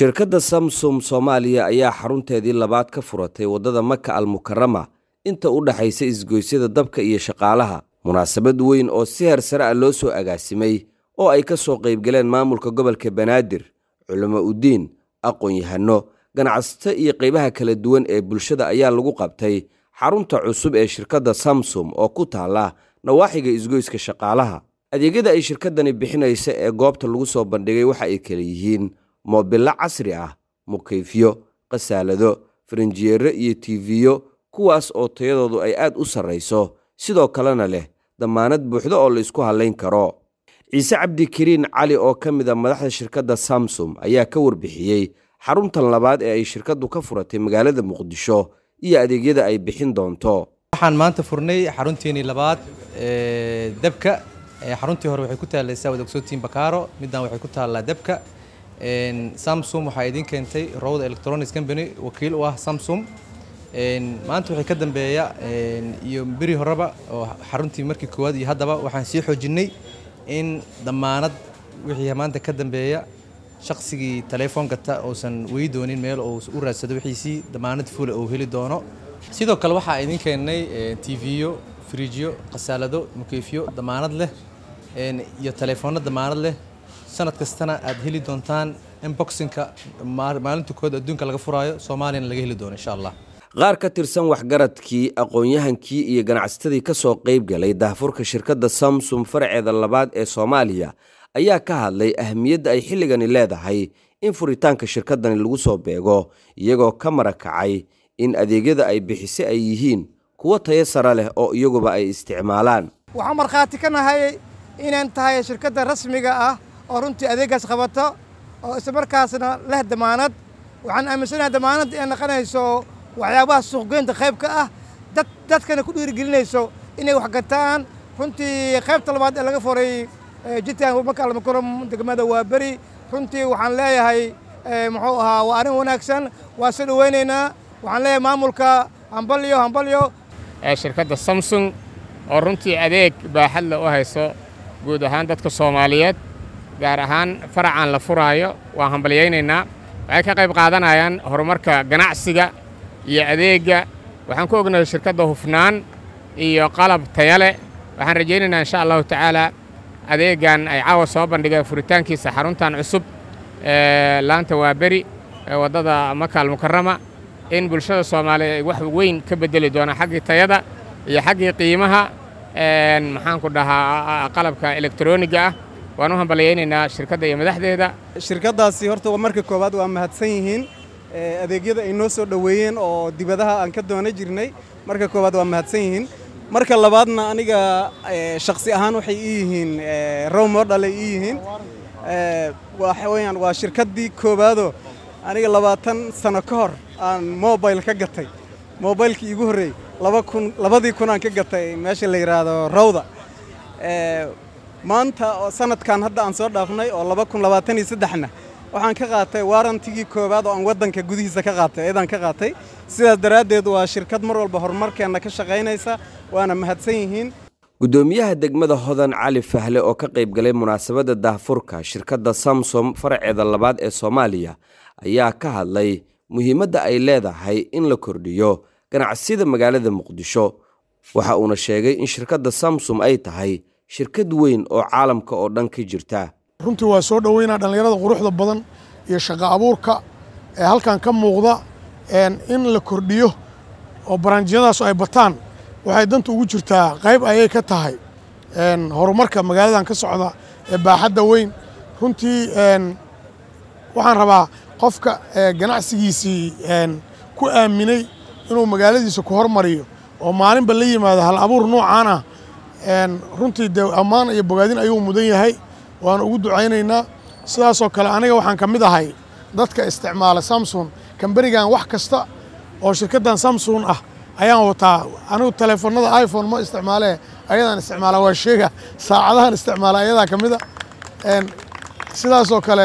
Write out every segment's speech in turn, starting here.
shirkadda samsum soomaaliya ayaa xarunteedii labaad ka furatay waddada maka almukarama inta u dhaxaysa isgoysyada dabka iyo shaqaalaha munaasabad weyn oo si hersare ah loo soo agaasimay oo ay ka soo qayb galeen maamulka gobolka banaadir culimo udiin aqoon-yahano ganacsato iyo qaybaha kala duwan ee bulshada ayaa lagu qabtay xarunta cusub ee shirkadda samsum oo ku taala nawaaxiga isgoyska shaqaalaha adeegyada ay shirkaddani bixinaysa ee goobta lagu soo bandhigay waxa ay kala yihiin moobilo casri ah mukayfiyo khasaalado farinjiyeero iyo tiifiyo kuwaas oo tayadoodu ay aad u sarrayso sidoo kalena leh dammaanad buuxdo oo laysku hallayn karo ciise cabdikariin cali oo ka mid a ah madaxda shirkadda samsum ayaa ka warbixiyey xaruntan labaad ee ay shirkaddu ka furatay magaalada muqdisho iyo adeegyada ay bixin doonto waxaan maanta furnay xarunteennii labaad dabka xaruntii hore waxay ku taallaysaa wadagsootiin bakaaro middan waxay ku taallaa dabka samsung waxaa idiin keentay rowda electronics company wakiil u ah samsung maanta waxay ka dambeeya iyo beri horeba oo xaruntii markii koowaad iyo haddaba waxaan sii xoojinnay in damaanad wixii maanta ka dambeeya shaqsigii telefoon gata uusan wei doonin meel uu u raadsado wixiisii damaanad fula uu heli doono sidoo kale waxaa idiin keennay tv-yo friijyo khasaalado mukeefyo damaanad leh iyo telefoonno damaanad leh sanad kastana aad heli doontaan in maalinta kood adduunka laga furaayo soomaaliyana laga heli doono insha allah qaar ka tirsan waxgaradkii aqoon-yahankii iyo ganacsatadii ka soo qayb galay daahfurka shirkadda samsung faraceeda labaad ee soomaaliya ayaa ka hadlay ahmiyadda ay xilligani leedahay in furitaanka shirkaddani lagu soo beego iyagoo ka marakacay in adeegyada ay bixisa ay yihiin kuwo tayo sare leh oo iyaguba ay isticmaalaan waxaan markhaati ka nahay inaan tahay shirkadda rasmiga ah oo runtii adeegaas qabato oo isla markaasna leh damaanad waxaan aaminsanaha damaanadda inay naqonayso waxyaabaha suuqgeynta qayb ka ah dad dadkana ku dhiirigelinayso inay wax gataan runtii qaybta labaad ee laga foray eh, jitan marka almakuram degmada waa beri runtii waxaan leeyahay eh, muxuu ahaa waa arrin wanaagsan waa soo dhoweynaynaa waxaan leeyahay maamulka hambalyo hambalyo ee eh, shirkadda samsung oo runtii adeeg baaxadla u hayso guud ahaan dadka soomaaliyeed gaar ahaan faracan la furaayo waan hambalyaynaynaa waxay ka qayb qaadanayaan horumarka ganacsiga iyo adeegga waxaan ku ognahay shirkadda hufnaan iyo qalab taya leh waxaan rajaynaynaa insha allahu tacaala adeeggan ay caawa soo bandhigeen furitaankiisa xaruntan cusub ee laanta waa beri waddada maka almukarama in bulshada soomaaliya ay wax weyn ka beddeli doonaan xaggii tayada iyo xaggii qiimaha maxaanku dhahaa qalabka elektroniga ah waan u hambalyaynaynaa shirkadda iyo madaxdeeda shirkaddaasi horta marka koowaad waa mahadsan yihiin eh, adeegyada ay noo soo dhoweeyeen oo dibadaha aan ka doona jirnay marka koowaad waa mahadsan yihiin marka labaadna aniga eh, shakhsi ahaan waxay ii yihiin eh, row modal ay ii yihiin waa shirkaddii koowaadoo aniga labaatan sano ka hor aan mobile ka gatay mobilekii igu horreeyey labadii kun aan ka gatay meesha la yidhaahdo rawda maanta sanadkan hadda aan soo dhaafnay oo na waxaan ka qaatay warantigii koowaad oo aan waddanka gudihiisa ka qaatay eedaan ka qaatay sidaas daraaddeed waa shirkad mar walba horumarkeenna ka shaqaynaysa waana mahadsan yihiin gudoomiyaha degmada hodan cali fahle oo ka qayb galay munaasabadda daahfurka shirkadda samsom faraceeda labaad ee soomaaliya ayaa ka hadlay muhiimadda ay leedahay in la kordhiyo ganacsiyada magaalada muqdisho waxa uuna sheegay in shirkadda samsom ay tahay shirkad weyn oo caalamka oo dhan ka jirta runtii waa soo dhoweynaa dhallinyarada quruxda badan iyo shaqo abuurka ee halkan ka muuqda in la kordhiyo oo baraanjiyadaasu ay bataan waxay danta ugu jirtaa qayb ayay ka tahay horumarka magaaladan ka socda ee baaxadda weyn runtii waxaan rabaa qofka e, ganacsigiisii ku aaminay inuu magaaladiisa ku hormariyo oo maalinba la yimaado hal abuur noocaan ah runtii dee ammaan iyo bogaadin ayuu mudan yahay waana ugu ducaynaynaa sidaasoo kale aniga waxaan ka mid ahay dadka isticmaala samsun kamberigan wax kasta oo shirkaddan samsun ah ayaan wataa anigu teleefonada iphone ma isticmaalee ayadaan isticmaalaa waa sheega saacadahan isticmaala ayadaa ka mida sidaasoo kale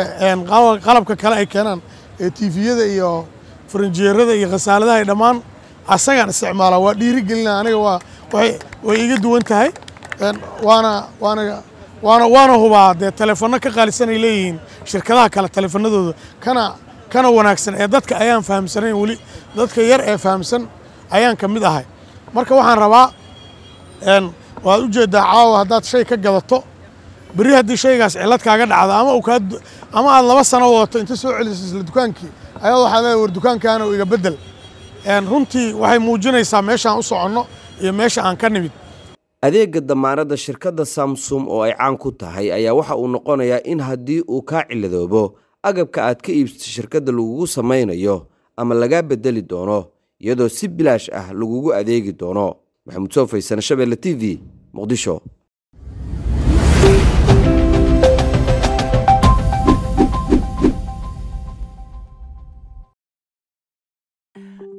qalabka kale ay keenaan ee tifiyada iyo farinjeerada iyo khasaaladaha dhammaan asagaan isticmaalaa waa dhiiri gelina aniga waa way iga duwan tahay waana waana waana waana hubaa dee teleefanno ka qaalisan ay leeyihiin shirkadaha kale teleefannadooda kana kana wanaagsan ee dadka ayaan fahamsanayn weli dadka yar ee fahamsan ayaan ka mid ahay marka waxaan rabaa waad u jeeddaa caawa haddaad shay ka gadato berri haddii shaygaas cillad kaaga dhacdo ama u ama aad laba sano wadato inta soo celiso isla dukaankii ayaad waxaad leedahay war dukaankaana iga beddel runtii waxay muujinaysaa meeshaan u soconno iyo meesha aan ka nimid adeega damaanada shirkadda samsum oo ay caan ku tahay ayaa waxa uu noqonayaa in haddii uu kaa ciladoobo agabka aad ka iibsatay shirkadda lagugu samaynayo ama lagaa beddeli doono iyadoo si bilaash ah lagugu adeegi doono maxamuud soo faysane shabeelle t v muqdisho